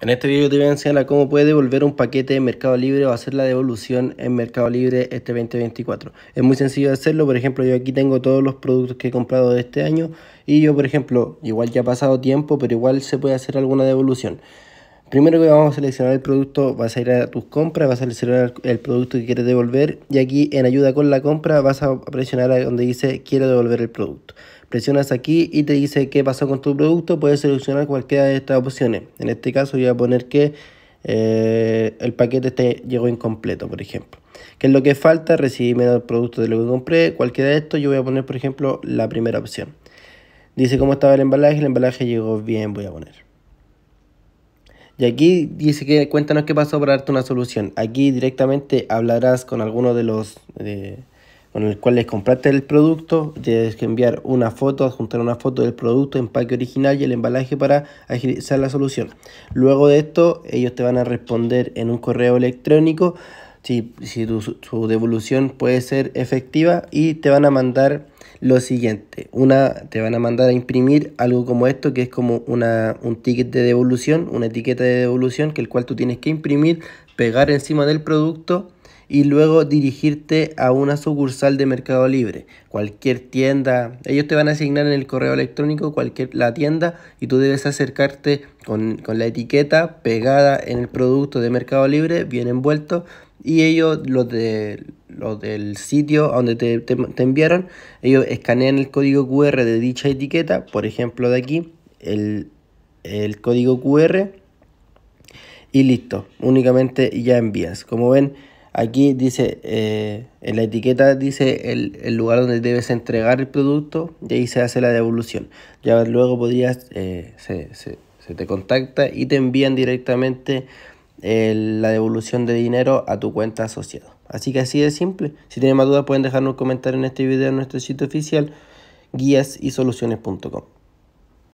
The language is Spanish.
En este video te voy a enseñar cómo puedes devolver un paquete en Mercado Libre o hacer la devolución en Mercado Libre este 2024. Es muy sencillo hacerlo, por ejemplo yo aquí tengo todos los productos que he comprado de este año y yo por ejemplo, igual ya ha pasado tiempo, pero igual se puede hacer alguna devolución. Primero que vamos a seleccionar el producto, vas a ir a tus compras, vas a seleccionar el producto que quieres devolver y aquí en ayuda con la compra vas a presionar donde dice quiero devolver el producto. Presionas aquí y te dice qué pasó con tu producto, puedes seleccionar cualquiera de estas opciones. En este caso voy a poner que eh, el paquete te llegó incompleto, por ejemplo. ¿Qué es lo que falta? Recibí menos producto de lo que compré, cualquiera de estos yo voy a poner por ejemplo la primera opción. Dice cómo estaba el embalaje, el embalaje llegó bien, voy a poner. Y aquí dice que cuéntanos qué pasó para darte una solución. Aquí directamente hablarás con alguno de los con el cual les compraste el producto. Tienes que enviar una foto, adjuntar una foto del producto, empaque original y el embalaje para agilizar la solución. Luego de esto, ellos te van a responder en un correo electrónico si, su devolución puede ser efectiva y te van a mandar lo siguiente. Una, te van a mandar a imprimir algo como esto, que es como una, un ticket de devolución, una etiqueta de devolución, que el cual tú tienes que imprimir, pegar encima del producto y luego dirigirte a una sucursal de Mercado Libre, cualquier tienda, ellos te van a asignar en el correo electrónico cualquier la tienda y tú debes acercarte con, con la etiqueta pegada en el producto de Mercado Libre, bien envuelto, y ellos, los, de, los del sitio a donde te, enviaron, ellos escanean el código QR de dicha etiqueta, por ejemplo de aquí, el, código QR y listo, únicamente ya envías. Como ven, aquí dice, eh, en la etiqueta dice el, lugar donde debes entregar el producto y ahí se hace la devolución. Ya luego podrías, eh, se, se, se te contacta y te envían directamente la devolución de dinero a tu cuenta asociada. Así que así de simple. Si tienen más dudas pueden dejarnos un comentario en este video en nuestro sitio oficial guías